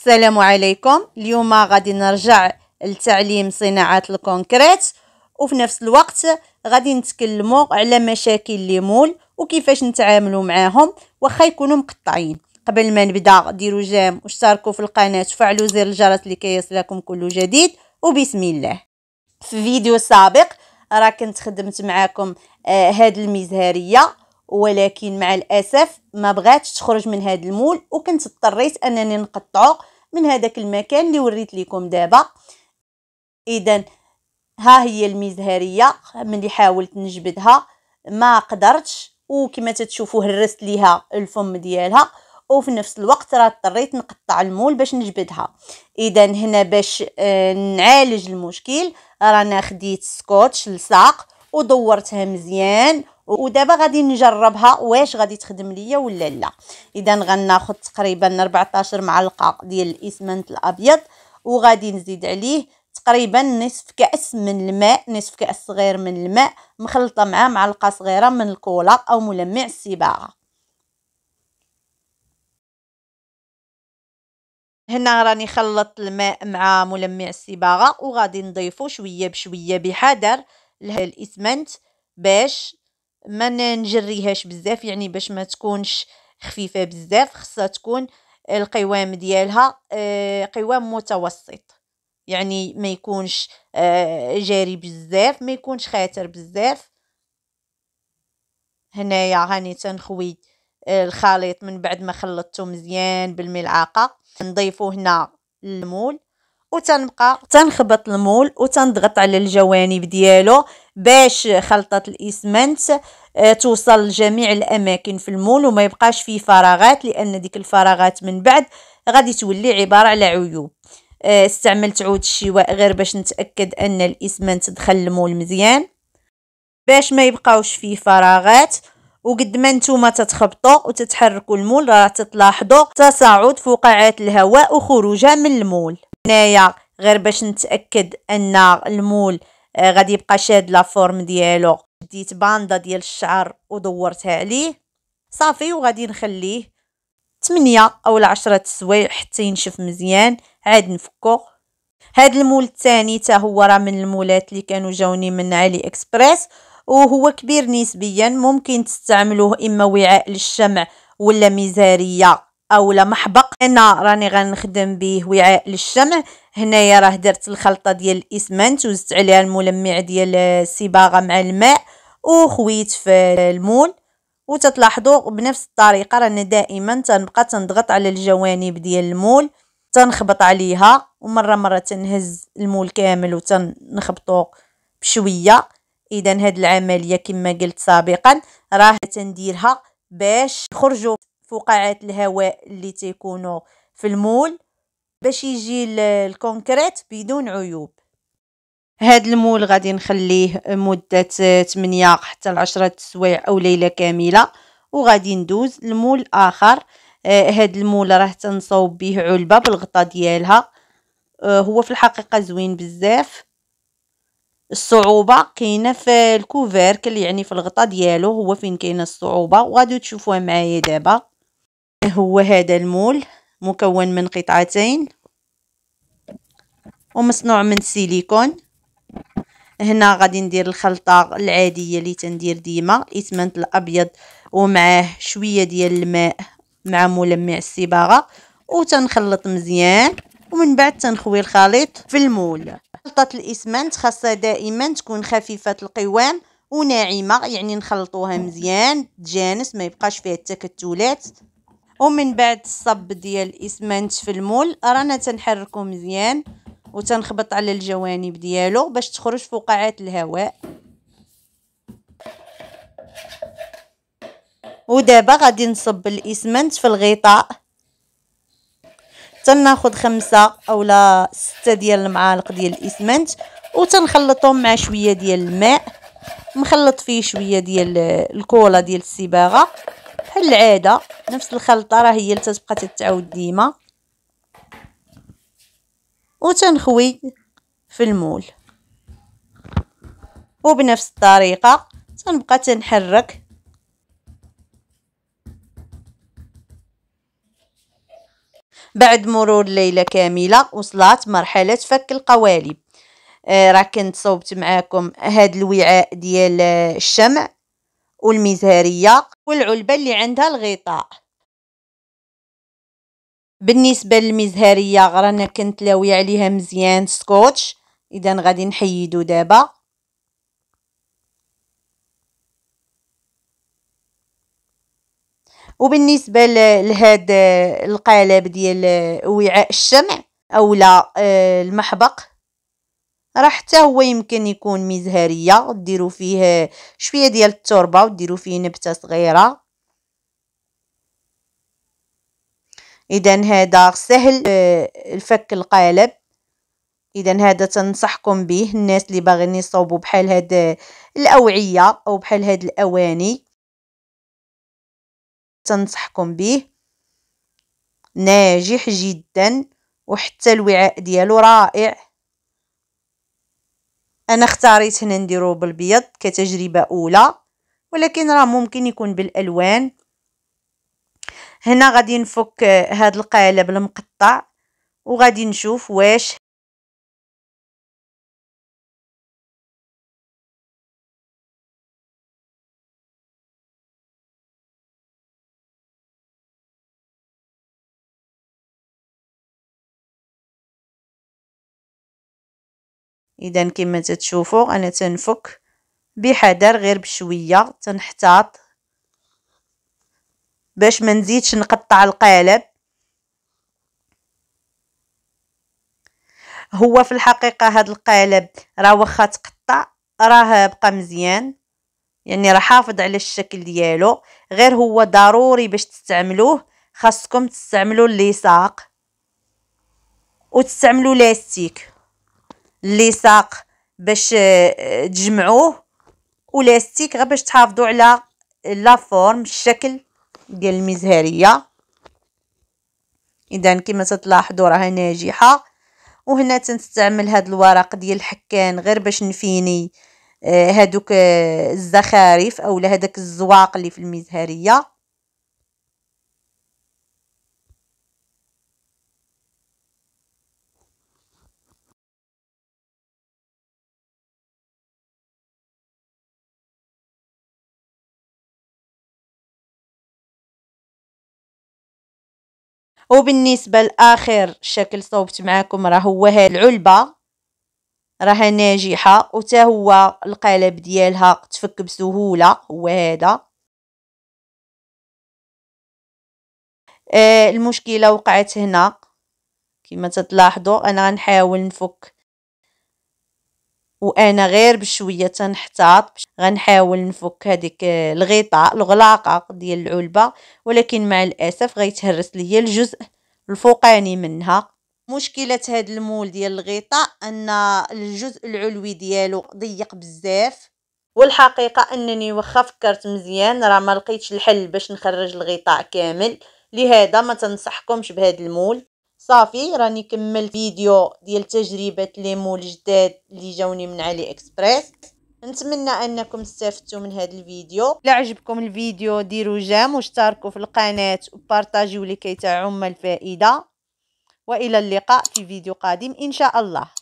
السلام عليكم اليوم غادي نرجع لتعليم صناعة الكونكريت وفي نفس الوقت غادي نتكلموا على مشاكل لي مول وكيفاش نتعاملوا معاهم واخا يكونوا مقطعين قبل ما نبدا ديروا جيم واشتركوا في القناة وفعلوا زر الجرس لكي يصلكم كل جديد وبسم الله في فيديو سابق راه كنت خدمت معاكم آه هاد المزهريه ولكن مع الاسف ما بغاتش تخرج من هاد المول وكنت اضطريت انني نقطعه من هذاك المكان اللي وريت لكم دابا اذا ها هي المزهريه ملي حاولت نجبدها ما قدرتش وكما تتشوفوا هرست ليها الفم ديالها وفي نفس الوقت راه اضطريت نقطع المول باش نجبدها اذا هنا باش آه، نعالج المشكل رانا خديت سكوتش لصاق ودورتها مزيان ودابا غادي نجربها واش غادي تخدم ليا ولا لا اذا غناخذ تقريبا 14 معلقه ديال الاسمنت الابيض وغادي نزيد عليه تقريبا نصف كاس من الماء نصف كاس صغير من الماء مخلطه مع معلقه صغيره من الكولا او ملمع الصباغه هنا راني خلطت الماء مع ملمع الصباغه وغادي نضيفو شويه بشويه بحذر الاسمنت باش ما نجريهاش بزاف يعني باش ما تكونش خفيفه بزاف خصها تكون القوام ديالها آه، قوام متوسط يعني ما يكونش آه، جاري بزاف ما يكونش خاتر بزاف هنايا هاني تنخوي آه، الخليط من بعد ما خلطته مزيان بالملعقه نضيفو هنا المول وتنبقى تنخبط المول وتنضغط على الجوانب ديالو باش خلطة الاسمنت آه، توصل لجميع الاماكن في المول وما يبقاش فيه فراغات لان ديك الفراغات من بعد غادي تولي عبارة على عيوب آه، استعملت عود الشواء غير باش نتاكد ان الاسمنت دخل المول مزيان باش ما يبقاوش فيه فراغات وقد ما نتوما تتخبطوا وتتحركوا المول راه تلاحظوا تصاعد فقاعات الهواء وخروجها من المول هنايا غير باش نتاكد ان المول آه، غادي يبقى شاد لا فورم ديالو ديت باندا ديال الشعر ودورتها عليه صافي وغادي نخليه 8 او 10 سوايع حتى ينشف مزيان عاد نفكو هاد المول الثاني تا هو راه من المولات اللي كانوا جاوني من علي اكسبريس وهو كبير نسبيا ممكن تستعملوه اما وعاء للشمع ولا ميزاريه او محبق هنا راني غنخدم به وعاء للشمع هنايا راه درت الخلطه ديال الاسمنت وزدت عليها الملمع ديال الصباغه مع الماء وخويت في المول وتتلاحظوا بنفس الطريقه رانا دائما تنبقى تنضغط على الجوانب ديال المول تنخبط عليها ومره مره تنهز المول كامل وتنخبطو بشويه اذا هاد العمليه كما قلت سابقا راه تنديرها باش يخرجوا فقاعات الهواء اللي تيكونوا في المول باش يجي الكونكريت بدون عيوب هاد المول غادي نخليه مدة 8 حتى 10 سوايع او ليله كامله وغادي ندوز المول اخر آه، هاد المول راه تنصوب به علبه بالغطاء ديالها آه، هو في الحقيقه زوين بزاف الصعوبه كاينه في الكوفيركل يعني في الغطاء ديالو هو فين كاينه الصعوبه وغادي تشوفوها معايا دابا هو هذا المول مكون من قطعتين ومصنوع من سيليكون هنا غادي ندير الخلطة العادية اللي تندير ديما اسمنت الأبيض ومعه شوية ديال الماء مع ملمع الصباغة وتنخلط مزيان ومن بعد تنخوي الخليط في المول خلطة الإسمنت خاصة دائما تكون خفيفة القوام وناعمة يعني نخلطوها مزيان تجانس ما يبقاش فيها التكتلات ومن بعد الصب ديال الاسمنت في المول رانا تنحركو مزيان وتنخبط على الجوانب ديالو باش تخرج فقاعات الهواء ودابا غادي نصب الاسمنت في الغطاء تناخد خمسة اولا ستة ديال المعالق ديال الاسمنت وتنخلطهم مع شويه ديال الماء نخلط فيه شويه ديال الكولا ديال الصباغه بحال العاده نفس الخلطه راه هي اللي تتبقى تتعاود ديما وتنخوي في المول وبنفس الطريقه تنبقى تنحرك بعد مرور ليله كامله وصلت مرحله فك القوالب آه راه كنت صوبت معاكم هاد الوعاء ديال الشمع والمزهرية والعلبة اللي عندها الغطاء بالنسبة للمزهرية غرانا كنت لاوية عليها مزيان سكوتش إذا غادي نحيدو دابا وبالنسبة لهاد القالب ديال وعاء الشمع أو لا آه، المحبق راه حتى هو يمكن يكون مزهريه ديروا فيه شويه ديال التربه وديروا فيه نبته صغيره اذا هذا سهل آه، الفك القالب اذا هذا تنصحكم به الناس اللي باغيين يصوبوا بحال هاد آه، الاوعيه او بحال هاد الاواني تنصحكم به ناجح جدا وحتى الوعاء ديالو رائع انا اختاريت هنا نديرو بالبيض كتجربه اولى ولكن راه ممكن يكون بالالوان هنا غادي نفك آه، هاد القالب المقطع وغادي نشوف واش اذا كما تتشوفوا انا تنفك بحذر غير بشويه تنحتاط باش ما نزيدش نقطع القالب هو في الحقيقه هذا القالب راه واخا تقطع راه بقى مزيان يعني راه حافظ على الشكل ديالو غير هو ضروري باش تستعملوه خاصكم تستعملوا اللصاق وتستعملوا لاستيك اللصاق باش آه، تجمعوه ولاستيك غير باش تحافظوا على لا فورم الشكل ديال المزهريه اذا كما تلاحظوا راها ناجحه وهنا تنستعمل هاد الورق ديال الحكان غير باش نفيني آه، هادوك آه، الزخارف اولا هداك الزواق اللي في المزهريه وبالنسبة لآخر شكل صوبت معاكم راه هو هاد العلبة راها ناجحة وتا هو القالب ديالها تفك بسهولة هو هذا آه، المشكلة وقعت هنا كما تتلاحظوا انا غنحاول نفك وانا غير بشويه تنحتاط غنحاول نفك هذيك آه، الغطاء الغلاقه ديال العلبه ولكن مع الاسف غيتهرس ليا الجزء الفوقاني منها مشكله هاد المول ديال الغطاء ان الجزء العلوي ديالو ضيق بزاف والحقيقه انني واخا فكرت مزيان راه ما لقيتش الحل باش نخرج الغطاء كامل لهذا ما تنصحكمش بهذا المول صافي راني كملت فيديو ديال تجربه ليمو الجداد اللي جاوني من علي اكسبريس نتمنى انكم استفدتوا من هذا الفيديو الا عجبكم الفيديو ديروا جام واشتركوا في القناه وبارطاجيو لكي تعم الفائده والى اللقاء في فيديو قادم ان شاء الله